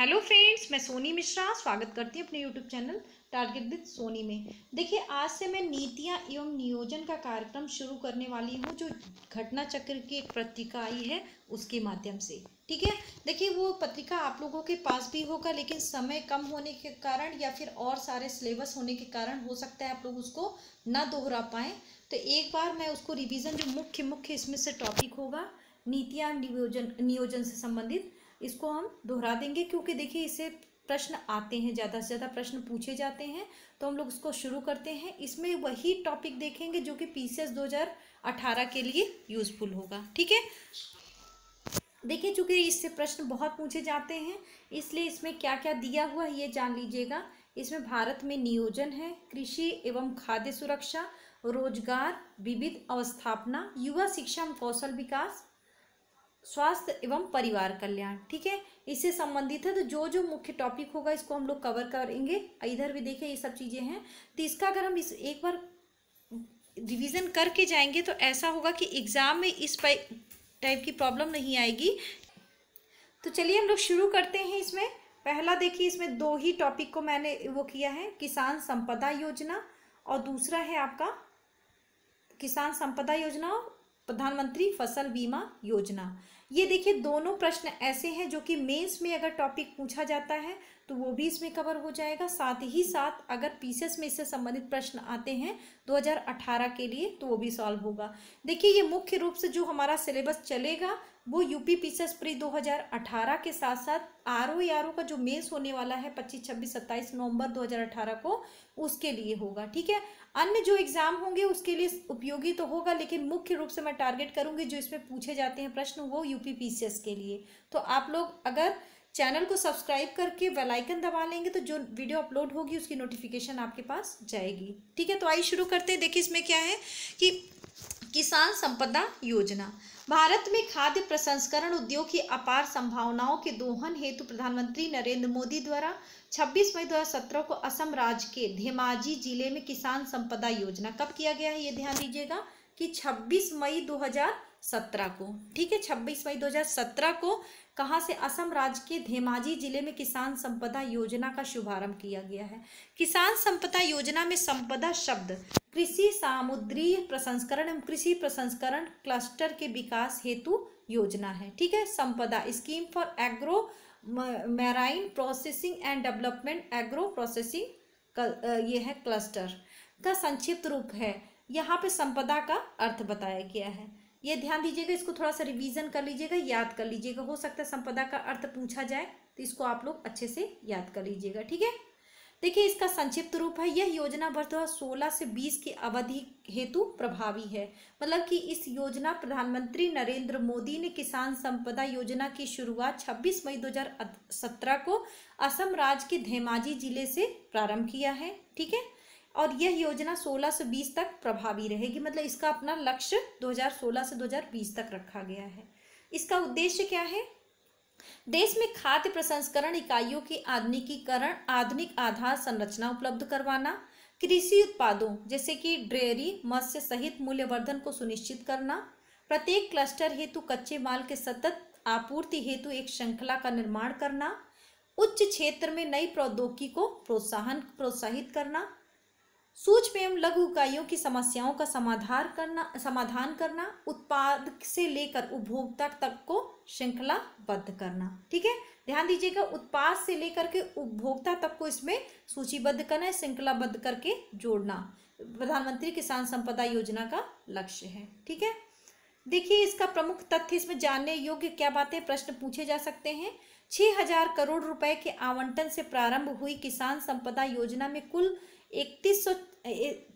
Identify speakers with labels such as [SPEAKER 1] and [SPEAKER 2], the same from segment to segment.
[SPEAKER 1] hello friends मैं सोनी मिश्रा स्वागत करती हूँ अपने YouTube channel Target with Soni में देखिए आज से मैं नीतियाँ एवं नियोजन का कार्यक्रम शुरू करने वाली हूँ जो घटना चक्र की एक पत्रिका आई है उसके माध्यम से ठीक है देखिए वो पत्रिका आप लोगों के पास भी होगा लेकिन समय कम होने के कारण या फिर और सारे सिलेबस होने के कारण हो सकता है आप लोग उसको ना दोहरा पाएँ तो एक बार मैं उसको रिविज़न जो मुख्य मुख्य इसमें से टॉपिक होगा नीतियाँ नियोजन नियोजन से संबंधित इसको हम दोहरा देंगे क्योंकि देखिए इससे प्रश्न आते हैं ज़्यादा से ज़्यादा प्रश्न पूछे जाते हैं तो हम लोग इसको शुरू करते हैं इसमें वही टॉपिक देखेंगे जो कि पी 2018 के लिए यूज़फुल होगा ठीक है देखिए चूंकि इससे प्रश्न बहुत पूछे जाते हैं इसलिए इसमें क्या क्या दिया हुआ है ये जान लीजिएगा इसमें भारत में नियोजन है कृषि एवं खाद्य सुरक्षा रोजगार विविध अवस्थापना युवा शिक्षा एवं कौशल विकास स्वास्थ्य एवं परिवार कल्याण ठीक है इससे संबंधित है तो जो जो मुख्य टॉपिक होगा इसको हम लोग कवर करेंगे इधर भी देखें ये सब चीज़ें हैं तो इसका अगर हम इस एक बार रिवीजन करके जाएंगे तो ऐसा होगा कि एग्ज़ाम में इस टाइप की प्रॉब्लम नहीं आएगी तो चलिए हम लोग शुरू करते हैं इसमें पहला देखिए इसमें दो ही टॉपिक को मैंने वो किया है किसान संपदा योजना और दूसरा है आपका किसान संपदा योजना प्रधानमंत्री फसल बीमा योजना ये देखिए दोनों प्रश्न ऐसे हैं जो कि मेंस में अगर टॉपिक पूछा जाता है तो वो भी इसमें कवर हो जाएगा साथ ही साथ अगर पीसीएस में इससे संबंधित प्रश्न आते हैं 2018 के लिए तो वो भी सॉल्व होगा देखिए ये मुख्य रूप से जो हमारा सिलेबस चलेगा वो यूपी पीसेस प्री 2018 के साथ साथ आर ओ आर ओ का जो मेंस होने वाला है 25, 26, 27 नवंबर 2018 को उसके लिए होगा ठीक है अन्य जो एग्ज़ाम होंगे उसके लिए उपयोगी तो होगा लेकिन मुख्य रूप से मैं टारगेट करूंगी जो इसमें पूछे जाते हैं प्रश्न वो यूपी पीसीएस के लिए तो आप लोग अगर चैनल को सब्सक्राइब करके बेल आइकन दबा लेंगे तो जो वीडियो अपलोड होगी उसकी नोटिफिकेशन आपके पास जाएगी ठीक है तो आइए शुरू करते हैं देखिए इसमें क्या है कि किसान संपदा योजना भारत में खाद्य प्रसंस्करण उद्योग की अपार संभावनाओं के दोहन हेतु प्रधानमंत्री नरेंद्र मोदी द्वारा 26 मई 2017 को असम राज्य के धेमाजी जिले में किसान संपदा योजना कब किया गया है ये ध्यान दीजिएगा कि 26 मई 2017 को ठीक है 26 मई 2017 को कहाँ से असम राज्य के धेमाजी जिले में किसान संपदा योजना का शुभारंभ किया गया है किसान संपदा योजना में संपदा शब्द कृषि सामुद्री प्रसंस्करण एवं कृषि प्रसंस्करण क्लस्टर के विकास हेतु योजना है ठीक है Sampada scheme for agro marine processing and development agro processing ये है क्लस्टर का संक्षिप्त रूप है यहाँ पे संपदा का अर्थ बताया गया है ये ध्यान दीजिएगा इसको थोड़ा सा रिवीजन कर लीजिएगा याद कर लीजिएगा हो सकता है संपदा का अर्थ पूछा जाए तो इसको आप लोग अच्छे से याद कर लीजिएगा ठीक है देखिए इसका संक्षिप्त रूप है यह योजना वर्ष दो सोलह से बीस की अवधि हेतु प्रभावी है मतलब कि इस योजना प्रधानमंत्री नरेंद्र मोदी ने किसान संपदा योजना की शुरुआत 26 मई 2017 को असम राज्य के धेमाजी जिले से प्रारंभ किया है ठीक है और यह योजना 16 से 20 तक प्रभावी रहेगी मतलब इसका अपना लक्ष्य 2016 से 2020 तक रखा गया है इसका उद्देश्य क्या है देश में खाद्य प्रसंस्करण इकाइयों के आधुनिकीकरण आधुनिक आधार संरचना उपलब्ध करवाना कृषि उत्पादों जैसे कि डेयरी मत्स्य सहित मूल्यवर्धन को सुनिश्चित करना प्रत्येक क्लस्टर हेतु कच्चे माल के सतत आपूर्ति हेतु एक श्रृंखला का निर्माण करना उच्च क्षेत्र में नई प्रौद्योगिकी को प्रोत्साहन प्रोत्साहित करना सूक्ष्म एवं लघु इकाइयों की समस्याओं का समाधान करना समाधान करना उत्पाद से लेकर उपभोक्ता तक को श्रृंखला बद्ध करना ठीक है ध्यान दीजिएगा उत्पाद से लेकर के उपभोक्ता तक को इसमें सूचीबद्ध करना है श्रृंखलाबद्ध करके जोड़ना प्रधानमंत्री किसान संपदा योजना का लक्ष्य है ठीक है देखिए इसका प्रमुख तथ्य इसमें जानने योग्य क्या बातें प्रश्न पूछे जा सकते हैं छह हजार करोड़ रुपए के आवंटन से प्रारंभ हुई किसान संपदा योजना में कुल इकतीस सौ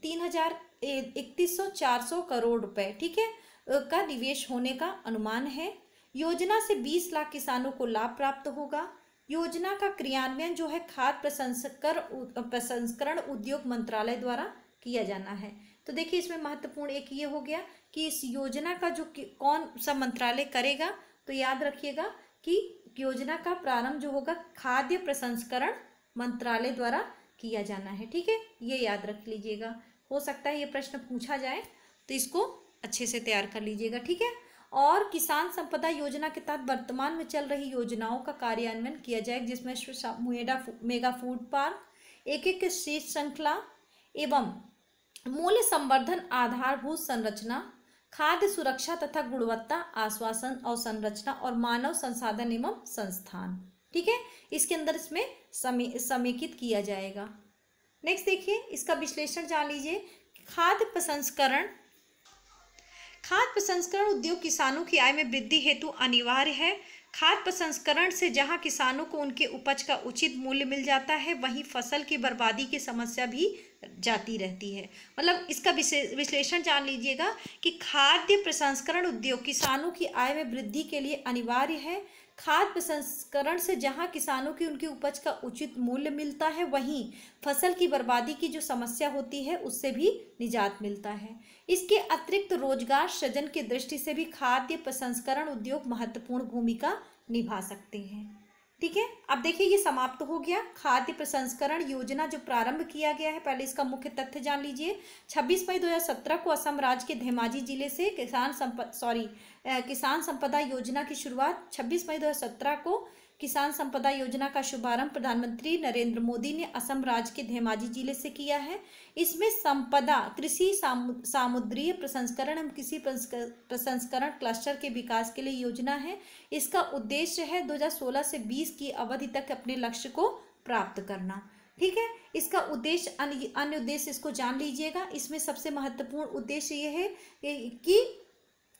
[SPEAKER 1] तीन हजार इकतीस सौ चार सौ करोड़ रुपए ठीक है का निवेश होने का अनुमान है योजना से 20 लाख किसानों को लाभ प्राप्त होगा योजना का क्रियान्वयन जो है खाद्य प्रसंस्कर प्रसंस्करण उद्योग मंत्रालय द्वारा किया जाना है तो देखिए इसमें महत्वपूर्ण एक ये हो गया कि इस योजना का जो कौन सा मंत्रालय करेगा तो याद रखिएगा कि योजना का प्रारंभ जो होगा खाद्य प्रसंस्करण मंत्रालय द्वारा किया जाना है ठीक है ये याद रख लीजिएगा हो सकता है ये प्रश्न पूछा जाए तो इसको अच्छे से तैयार कर लीजिएगा ठीक है और किसान संपदा योजना के तहत वर्तमान में चल रही योजनाओं का कार्यान्वयन किया जाए जिसमें मुएडा मेगा फूड पार्क एक एक शीर्ष श्रृंखला एवं मूल्य संवर्धन आधारभूत संरचना खाद्य सुरक्षा तथा गुणवत्ता आश्वासन अवसंरचना और, और मानव संसाधन एवं संस्थान ठीक है इसके अंदर इसमें समेकित किया जाएगा नेक्स्ट देखिए इसका विश्लेषण जान लीजिए खाद्य प्रसंस्करण खाद्य प्रसंस्करण उद्योग किसानों की आय में वृद्धि हेतु अनिवार्य है खाद प्रसंस्करण से जहां किसानों को उनके उपज का उचित मूल्य मिल जाता है वहीं फसल की बर्बादी की समस्या भी जाती रहती है मतलब इसका विश्लेषण जान लीजिएगा कि खाद्य प्रसंस्करण उद्योग किसानों की आय में वृद्धि के लिए अनिवार्य है खाद्य प्रसंस्करण से जहां किसानों की उनकी उपज का उचित मूल्य मिलता है वहीं फसल की बर्बादी की जो समस्या होती है उससे भी निजात मिलता है इसके अतिरिक्त रोजगार सृजन की दृष्टि से भी खाद्य प्रसंस्करण उद्योग महत्वपूर्ण भूमिका निभा सकते हैं ठीक है अब देखिए ये समाप्त हो गया खाद्य प्रसंस्करण योजना जो प्रारंभ किया गया है पहले इसका मुख्य तथ्य जान लीजिए 26 मई 2017 को असम राज्य के धेमाजी जिले से किसान सॉरी किसान संपदा योजना की शुरुआत 26 मई 2017 को किसान संपदा योजना का शुभारंभ प्रधानमंत्री नरेंद्र मोदी ने असम राज्य के धेमाजी जिले से किया है इसमें संपदा कृषि सामुद्रीय प्रसंस्करण एवं कृषि प्रसंस्करण क्लस्टर के विकास के लिए योजना है इसका उद्देश्य है 2016 से 20 की अवधि तक अपने लक्ष्य को प्राप्त करना ठीक है इसका उद्देश्य अन्य उद्देश्य इसको जान लीजिएगा इसमें सबसे महत्वपूर्ण उद्देश्य ये है कि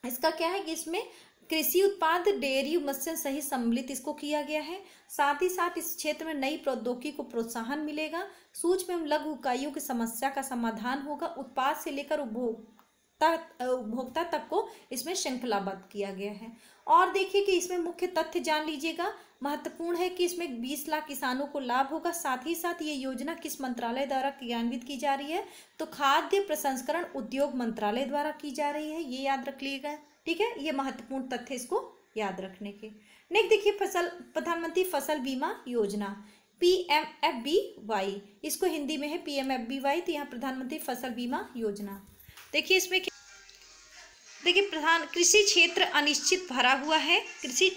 [SPEAKER 1] इसका क्या है कि इसमें कृषि उत्पाद डेयरी मत्स्य सहित सम्मिलित इसको किया गया है साथ ही साथ इस क्षेत्र में नई प्रौद्योगिकी को प्रोत्साहन मिलेगा सूक्ष्म एवं लघु इकाइयों की समस्या का समाधान होगा उत्पाद से लेकर उपभोक्ता उपभोक्ता तक को इसमें श्रृंखलाबद्ध किया गया है और देखिए कि इसमें मुख्य तथ्य जान लीजिएगा महत्वपूर्ण है कि इसमें बीस लाख किसानों को लाभ होगा साथ ही साथ ये योजना किस मंत्रालय द्वारा क्रियान्वित की जा रही है तो खाद्य प्रसंस्करण उद्योग मंत्रालय द्वारा की जा रही है ये याद रख लीजिएगा ठीक है ये महत्वपूर्ण तथ्य इसको याद रखने के नेक्स्ट देखिए फसल प्रधानमंत्री फसल बीमा योजना P M F B Y इसको हिंदी में है P M F B Y तो यहाँ प्रधानमंत्री फसल बीमा योजना देखिए इसमें देखिए प्रधान कृषि क्षेत्र अनिश्चित भरा हुआ है कृषि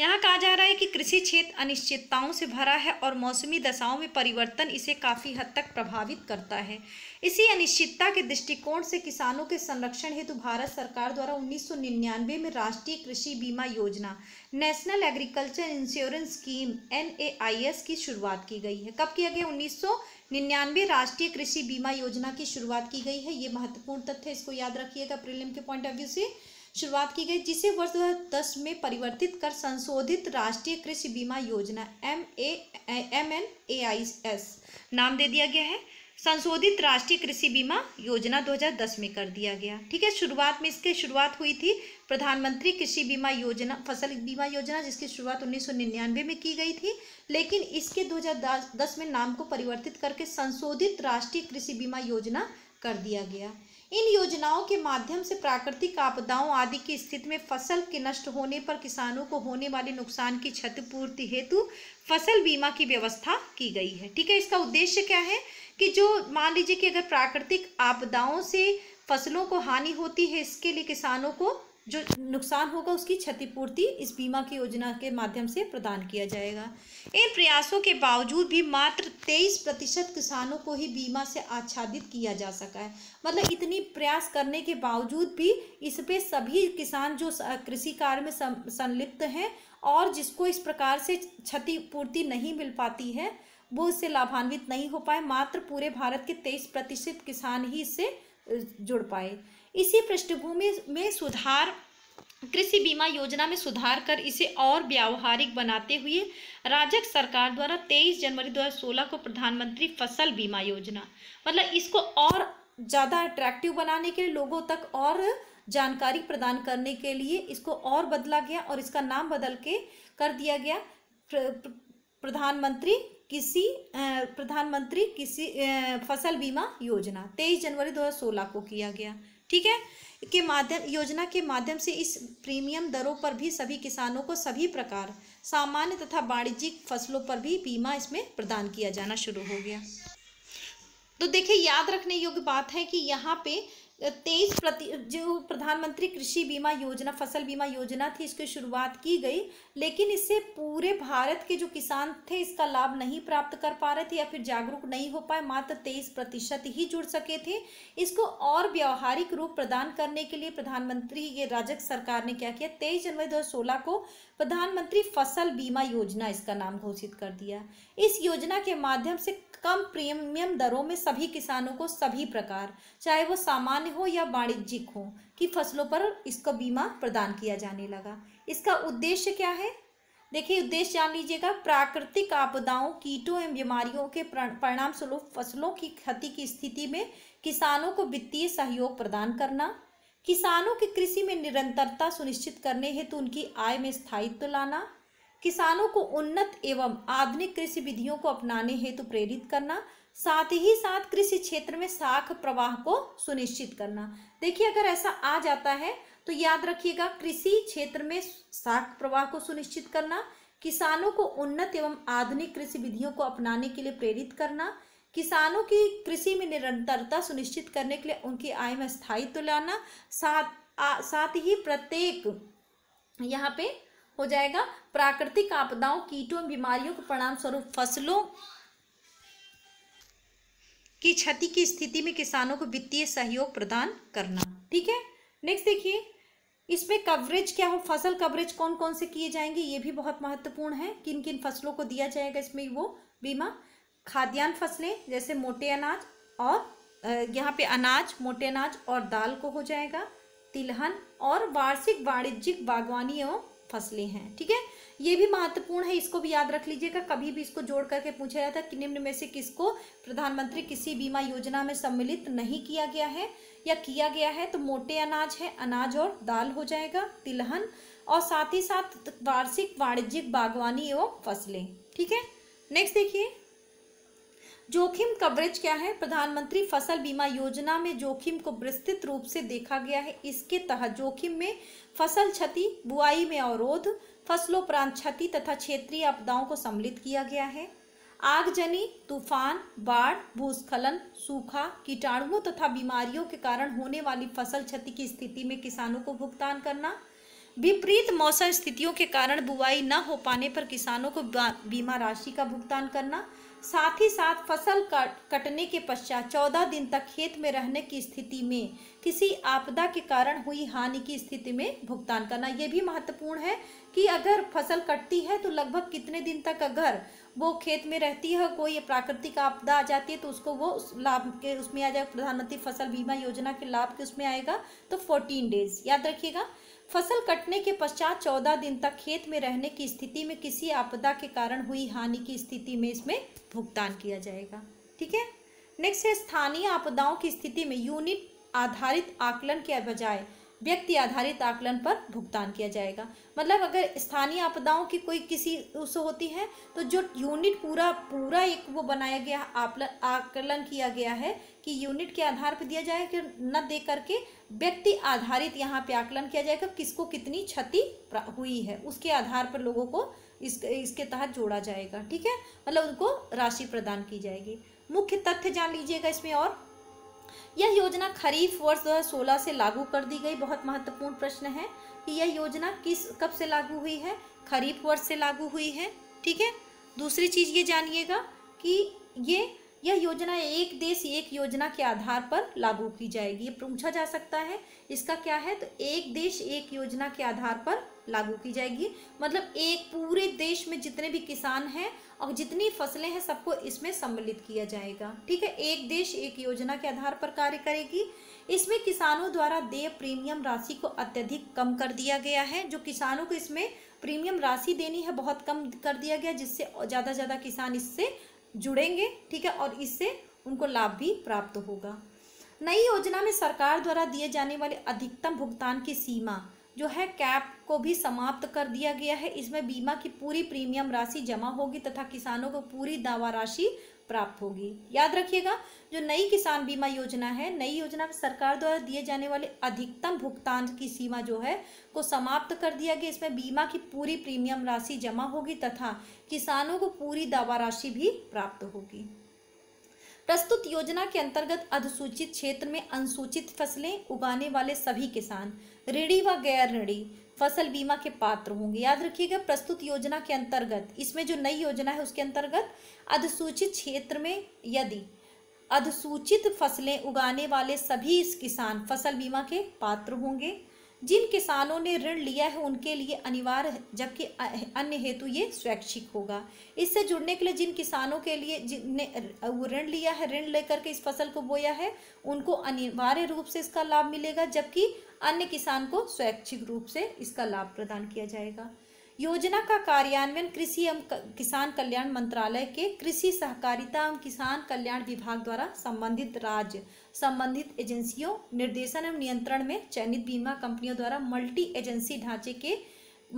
[SPEAKER 1] यहाँ कहा जा रहा है कि कृषि क्षेत्र अनिश्चितताओं से भरा है और मौसमी दशाओं में परिवर्तन इसे काफ़ी हद तक प्रभावित करता है इसी अनिश्चितता के दृष्टिकोण से किसानों के संरक्षण हेतु भारत सरकार द्वारा 1999 में राष्ट्रीय कृषि बीमा योजना national agriculture insurance scheme N की शुरुआत की गई है कब किया गया उन्नीस निन्यानवे राष्ट्रीय कृषि बीमा योजना की शुरुआत की गई है ये महत्वपूर्ण तथ्य इसको याद रखिएगा प्रिलियम के पॉइंट ऑफ व्यू से शुरुआत की गई जिसे वर्ष दो में परिवर्तित कर संशोधित राष्ट्रीय कृषि बीमा योजना M A M N A I S नाम दे दिया गया है संशोधित राष्ट्रीय कृषि बीमा योजना 2010 में कर दिया गया ठीक है शुरुआत में इसके शुरुआत हुई थी प्रधानमंत्री कृषि बीमा योजना फसल बीमा योजना जिसकी शुरुआत 1999 में की गई थी लेकिन इसके 2010 में नाम को परिवर्तित करके संशोधित राष्ट्रीय कृषि बीमा योजना कर दिया गया इन योजनाओं के माध्यम से प्राकृतिक आपदाओं आदि की स्थिति में फसल के नष्ट होने पर किसानों को होने वाले नुकसान की क्षतिपूर्ति हेतु फसल बीमा की व्यवस्था की गई है ठीक है इसका उद्देश्य क्या है कि जो मान लीजिए कि अगर प्राकृतिक आपदाओं से फसलों को हानि होती है इसके लिए किसानों को जो नुकसान होगा उसकी क्षतिपूर्ति इस बीमा की योजना के माध्यम से प्रदान किया जाएगा इन प्रयासों के बावजूद भी मात्र तेईस प्रतिशत किसानों को ही बीमा से आच्छादित किया जा सका है मतलब इतनी प्रयास करने के बावजूद भी इस पे सभी किसान जो कृषि कार्य में संलिप्त हैं और जिसको इस प्रकार से क्षतिपूर्ति नहीं मिल पाती है वो इससे लाभान्वित नहीं हो पाए मात्र पूरे भारत के तेईस प्रतिशत किसान ही इससे जुड़ पाए इसी पृष्ठभूमि में सुधार कृषि बीमा योजना में सुधार कर इसे और व्यावहारिक बनाते हुए राज्य सरकार द्वारा 23 जनवरी 2016 को प्रधानमंत्री फसल बीमा योजना मतलब इसको और ज़्यादा अट्रैक्टिव बनाने के लिए लोगों तक और जानकारी प्रदान करने के लिए इसको और बदला गया और इसका नाम बदल के कर दिया गया प्रधानमंत्री किसी प्रधानमंत्री किसी फसल बीमा योजना तेईस जनवरी सोलह को किया गया ठीक है के माध्यम योजना के माध्यम से इस प्रीमियम दरों पर भी सभी किसानों को सभी प्रकार सामान्य तथा वाणिज्यिक फसलों पर भी बीमा इसमें प्रदान किया जाना शुरू हो गया तो देखिए याद रखने योग्य बात है कि यहाँ पे तेईस प्रति जो प्रधानमंत्री कृषि बीमा योजना फसल बीमा योजना थी इसकी शुरुआत की गई लेकिन इससे पूरे भारत के जो किसान थे इसका लाभ नहीं प्राप्त कर पा रहे थे या फिर जागरूक नहीं हो पाए मात्र तेईस प्रतिशत ही जुड़ सके थे इसको और व्यवहारिक रूप प्रदान करने के लिए प्रधानमंत्री ये राजक सरकार ने क्या किया तेईस जनवरी दो को प्रधानमंत्री फसल बीमा योजना इसका नाम घोषित कर दिया इस योजना के माध्यम से कम प्रीमियम दरों में सभी किसानों को सभी प्रकार चाहे वो सामान्य हो या वाणिज्यिक हो की फसलों पर इसका बीमा प्रदान किया जाने लगा इसका उद्देश्य क्या है देखिए उद्देश्य जान लीजिएगा प्राकृतिक आपदाओं कीटों एवं बीमारियों के परिणाम स्वरूप फसलों की क्षति की स्थिति में किसानों को वित्तीय सहयोग प्रदान करना किसानों की कृषि में निरंतरता सुनिश्चित करने हेतु उनकी आय में स्थायित्व लाना किसानों को उन्नत एवं आधुनिक कृषि विधियों को अपनाने हेतु प्रेरित करना साथ ही साथ कृषि क्षेत्र में साख प्रवाह को सुनिश्चित करना देखिए अगर ऐसा आ जाता है तो याद रखिएगा कृषि क्षेत्र में साख प्रवाह को सुनिश्चित करना किसानों को उन्नत एवं आधुनिक कृषि विधियों को अपनाने के लिए प्रेरित करना किसानों की कृषि में निरंतरता सुनिश्चित करने के लिए उनकी आय में स्थायित्व लाना साथ आ, साथ ही प्रत्येक यहाँ पे हो जाएगा प्राकृतिक आपदाओं कीटों बीमारियों के परिणाम स्वरूप फसलों की क्षति की स्थिति में किसानों को वित्तीय सहयोग प्रदान करना ठीक है नेक्स्ट देखिए इसमें कवरेज क्या हो फसल कवरेज कौन कौन से किए जाएंगे ये भी बहुत महत्वपूर्ण है किन किन फसलों को दिया जाएगा इसमें वो बीमा खाद्यान्न फसलें जैसे मोटे अनाज और यहाँ पे अनाज मोटे अनाज और दाल को हो जाएगा तिलहन और वार्षिक वाणिज्यिक बागवानी एवं फसलें हैं ठीक है ये भी महत्वपूर्ण है इसको भी याद रख लीजिएगा कभी भी इसको जोड़ करके पूछा जाता है कि निम्न में से किसको प्रधानमंत्री किसी बीमा योजना में सम्मिलित नहीं किया गया है या किया गया है तो मोटे अनाज है अनाज और दाल हो जाएगा तिलहन और साथ ही साथ वार्षिक वाणिज्यिक बागवानी एवं फसलें ठीक है नेक्स्ट देखिए जोखिम कवरेज क्या है प्रधानमंत्री फसल बीमा योजना में जोखिम को विस्तृत रूप से देखा गया है इसके तहत जोखिम में फसल क्षति बुआई में अवरोध फसलोपरांत क्षति तथा क्षेत्रीय आपदाओं को सम्मिलित किया गया है आगजनी तूफान बाढ़ भूस्खलन सूखा कीटाणुओं तथा बीमारियों के कारण होने वाली फसल क्षति की स्थिति में किसानों को भुगतान करना विपरीत मौसम स्थितियों के कारण बुआई न हो पाने पर किसानों को बीमा राशि का भुगतान करना साथ ही साथ फसल कट कटने के पश्चात चौदह दिन तक खेत में रहने की स्थिति में किसी आपदा के कारण हुई हानि की स्थिति में भुगतान करना ये भी महत्वपूर्ण है कि अगर फसल कटती है तो लगभग कितने दिन तक अगर वो खेत में रहती है कोई प्राकृतिक आपदा आ जाती है तो उसको वो उस लाभ के उसमें आ जाएगा प्रधानमंत्री फसल बीमा योजना के लाभ के उसमें आएगा तो फोर्टीन डेज याद रखिएगा फसल कटने के पश्चात चौदह दिन तक खेत में रहने की स्थिति में किसी आपदा के कारण हुई हानि की स्थिति में इसमें भुगतान किया जाएगा ठीक है नेक्स्ट है स्थानीय आपदाओं की स्थिति में यूनिट आधारित आकलन के बजाय व्यक्ति आधारित आकलन पर भुगतान किया जाएगा मतलब अगर स्थानीय आपदाओं की कोई किसी उस होती है तो जो यूनिट पूरा पूरा एक वो बनाया गया आकलन किया गया है कि यूनिट के आधार पर दिया जाए कि न दे करके व्यक्ति आधारित यहाँ पे आकलन किया जाएगा किसको कितनी क्षति हुई है उसके आधार पर लोगों को इस इसके तहत जोड़ा जाएगा ठीक है मतलब उनको राशि प्रदान की जाएगी मुख्य तथ्य जान लीजिएगा इसमें और यह योजना खरीफ वर्ष 2016 से लागू कर दी गई बहुत महत्वपूर्ण प्रश्न है कि यह योजना किस कब से लागू हुई है खरीफ वर्ष से लागू हुई है ठीक है दूसरी चीज़ ये जानिएगा कि ये यह योजना एक देश एक योजना के आधार पर लागू की जाएगी ये पूछा जा सकता है इसका क्या है तो एक देश एक योजना के आधार पर लागू की जाएगी मतलब एक पूरे देश में जितने भी किसान हैं और जितनी फसलें हैं सबको इसमें सम्मिलित किया जाएगा ठीक है एक देश एक योजना के आधार पर कार्य करेगी इसमें किसानों द्वारा देय प्रीमियम राशि को अत्यधिक कम कर दिया गया है जो किसानों को इसमें प्रीमियम राशि देनी है बहुत कम कर दिया गया जिससे ज़्यादा ज़्यादा किसान इससे जुड़ेंगे ठीक है और इससे उनको लाभ भी प्राप्त होगा नई योजना में सरकार द्वारा दिए जाने वाले अधिकतम भुगतान की सीमा जो है कैप को भी समाप्त कर दिया गया है इसमें बीमा की पूरी प्रीमियम राशि जमा होगी तथा किसानों को पूरी दावा राशि प्राप्त होगी याद रखिएगा जो नई किसान बीमा योजना है नई योजना में सरकार द्वारा दिए जाने वाले अधिकतम भुगतान की सीमा जो है को समाप्त कर दिया गया इसमें बीमा की पूरी प्रीमियम राशि जमा होगी तथा किसानों को पूरी दावा राशि भी प्राप्त होगी प्रस्तुत योजना के अंतर्गत अधिसूचित क्षेत्र में अनुसूचित फसलें उगाने वाले सभी किसान ऋणी व गैर ऋणी फसल बीमा के पात्र होंगे याद रखिएगा प्रस्तुत योजना के अंतर्गत इसमें जो नई योजना है उसके अंतर्गत अधिसूचित क्षेत्र में यदि अधिसूचित फसलें उगाने वाले सभी इस किसान फसल बीमा के पात्र होंगे जिन किसानों ने ऋण लिया है उनके लिए अनिवार्य जबकि अन्य हेतु ये स्वैच्छिक होगा इससे जुड़ने के लिए जिन किसानों के लिए जिनने ऋण लिया है ऋण लेकर के इस फसल को बोया है उनको अनिवार्य रूप से इसका लाभ मिलेगा जबकि अन्य किसान को स्वैच्छिक रूप से इसका लाभ प्रदान किया जाएगा योजना का कार्यान्वयन कृषि एवं किसान कल्याण मंत्रालय के कृषि सहकारिता एवं किसान कल्याण विभाग द्वारा संबंधित राज्य संबंधित एजेंसियों निर्देशन एवं नियंत्रण में चयनित बीमा कंपनियों द्वारा मल्टी एजेंसी ढांचे के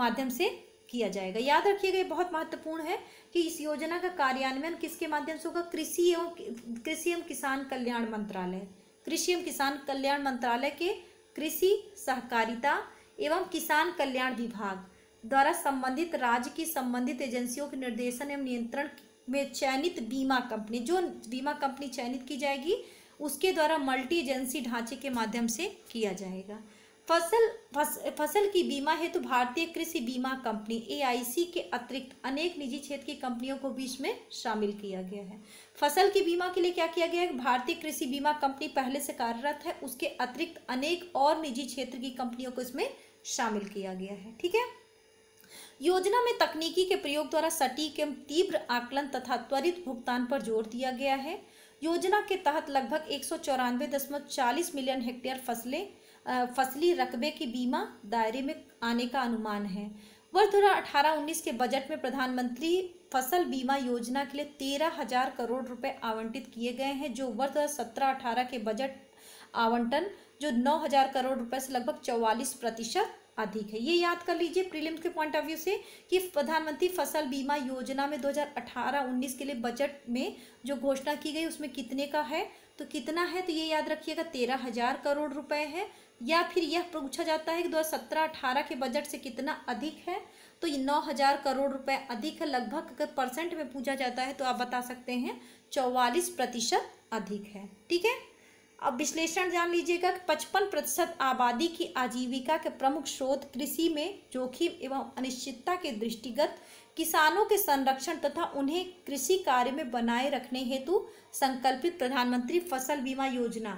[SPEAKER 1] माध्यम से किया जाएगा याद रखिएगा ये बहुत महत्वपूर्ण है कि इस योजना का कार्यान्वयन किसके माध्यम से होगा कृषि एवं कृषि एवं किसान कल्याण मंत्रालय कृषि एवं किसान कल्याण मंत्रालय के कृषि सहकारिता एवं किसान कल्याण विभाग द्वारा संबंधित राज्य की संबंधित एजेंसियों के निर्देशन एवं नियंत्रण में चयनित बीमा कंपनी जो बीमा कंपनी चयनित की जाएगी उसके द्वारा मल्टी एजेंसी ढांचे के माध्यम से किया जाएगा फसल फस, फसल की बीमा हेतु तो भारतीय कृषि बीमा कंपनी ए के अतिरिक्त अनेक निजी क्षेत्र की कंपनियों को बीच में शामिल किया गया है फसल की बीमा के लिए क्या किया गया है भारतीय कृषि बीमा कंपनी पहले से कार्यरत है उसके अतिरिक्त अनेक और निजी क्षेत्र की कंपनियों को इसमें शामिल किया गया है ठीक है योजना में तकनीकी के प्रयोग द्वारा सटीक एवं तीव्र आकलन तथा त्वरित भुगतान पर जोर दिया गया है योजना के तहत लगभग एक मिलियन हेक्टेयर फसलें फसली रकबे की बीमा दायरे में आने का अनुमान है वर्ष दो हज़ार उन्नीस के बजट में प्रधानमंत्री फसल बीमा योजना के लिए तेरह हजार करोड़ रुपए आवंटित किए गए हैं जो वर्ष दो सत्रह अठारह के बजट आवंटन जो नौ हजार करोड़ रुपए से लगभग चौवालीस प्रतिशत अधिक है ये याद कर लीजिए प्रीलिम्स के पॉइंट ऑफ व्यू से कि प्रधानमंत्री फसल बीमा योजना में 2018-19 के लिए बजट में जो घोषणा की गई उसमें कितने का है तो कितना है तो ये याद रखिएगा तेरह हजार करोड़ रुपए है या फिर यह पूछा जाता है कि दो हज़ार सत्रह अठारह के बजट से कितना अधिक है तो ये नौ हजार करोड़ रुपए अधिक है लगभग अगर परसेंट में पूछा जाता है तो आप बता सकते हैं चौवालीस प्रतिशत अधिक है ठीक है अब विश्लेषण जान लीजिएगा कि पचपन प्रतिशत आबादी की आजीविका के प्रमुख स्रोत कृषि में जोखिम एवं अनिश्चितता के दृष्टिगत किसानों के संरक्षण तथा उन्हें कृषि कार्य में बनाए रखने हेतु संकल्पित प्रधानमंत्री फसल बीमा योजना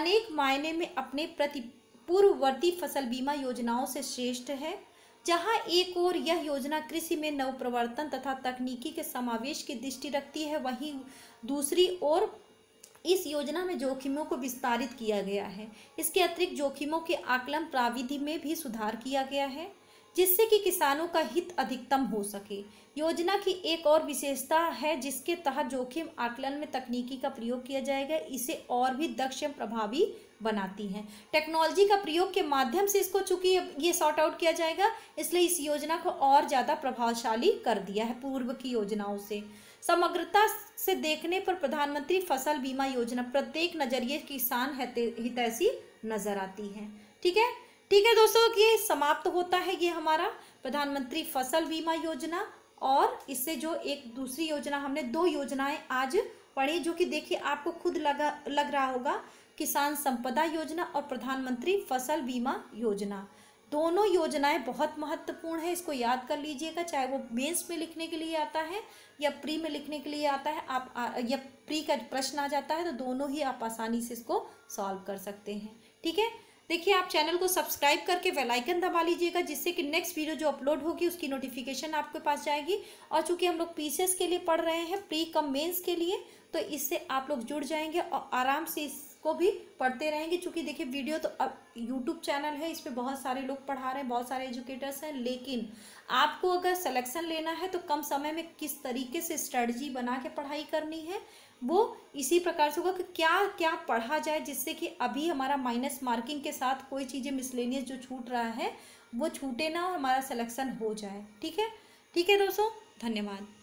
[SPEAKER 1] अनेक मायने में अपने प्रति पूर्ववर्ती फसल बीमा योजनाओं से श्रेष्ठ है जहां एक ओर यह योजना कृषि में नवप्रवर्तन तथा तकनीकी के समावेश की दृष्टि रखती है वहीं दूसरी ओर इस योजना में जोखिमों को विस्तारित किया गया है इसके अतिरिक्त जोखिमों के आकलन प्राविधि में भी सुधार किया गया है जिससे कि किसानों का हित अधिकतम हो सके योजना की एक और विशेषता है जिसके तहत जोखिम आकलन में तकनीकी का प्रयोग किया जाएगा इसे और भी दक्ष प्रभावी बनाती है टेक्नोलॉजी का प्रयोग के माध्यम से इसको चूंकि ये सॉर्ट आउट किया जाएगा इसलिए इस योजना को और ज़्यादा प्रभावशाली कर दिया है पूर्व की योजनाओं से समग्रता से देखने पर प्रधानमंत्री फसल बीमा योजना प्रत्येक नज़रिए किसान हितैषी नजर आती है ठीक है ठीक है दोस्तों ये समाप्त तो होता है ये हमारा प्रधानमंत्री फसल बीमा योजना और इससे जो एक दूसरी योजना हमने दो योजनाएं आज पढ़ी जो कि देखिए आपको खुद लगा लग रहा होगा किसान संपदा योजना और प्रधानमंत्री फसल बीमा योजना दोनों योजनाएं बहुत महत्वपूर्ण है इसको याद कर लीजिएगा चाहे वो मेंस में लिखने के लिए आता है या प्री में लिखने के लिए आता है आप आ, या प्री का प्रश्न आ जाता है तो दोनों ही आप आसानी से इसको सॉल्व कर सकते हैं ठीक है देखिए आप चैनल को सब्सक्राइब करके बेल आइकन दबा लीजिएगा जिससे कि नेक्स्ट वीडियो जो अपलोड होगी उसकी नोटिफिकेशन आपके पास जाएगी और चूंकि हम लोग पीसीएस के लिए पढ़ रहे हैं प्री कम मेन्स के लिए तो इससे आप लोग जुड़ जाएंगे और आराम से इसको भी पढ़ते रहेंगे चूँकि देखिए वीडियो तो अब यूट्यूब चैनल है इस पर बहुत सारे लोग पढ़ा रहे हैं बहुत सारे एजुकेटर्स हैं लेकिन आपको अगर सलेक्शन लेना है तो कम समय में किस तरीके से स्ट्रेटजी बना के पढ़ाई करनी है वो इसी प्रकार से होगा कि क्या क्या पढ़ा जाए जिससे कि अभी हमारा माइनस मार्किंग के साथ कोई चीज़ें मिसलेनियस जो छूट रहा है वो छूटे ना और हमारा सिलेक्शन हो जाए ठीक है ठीक है दोस्तों धन्यवाद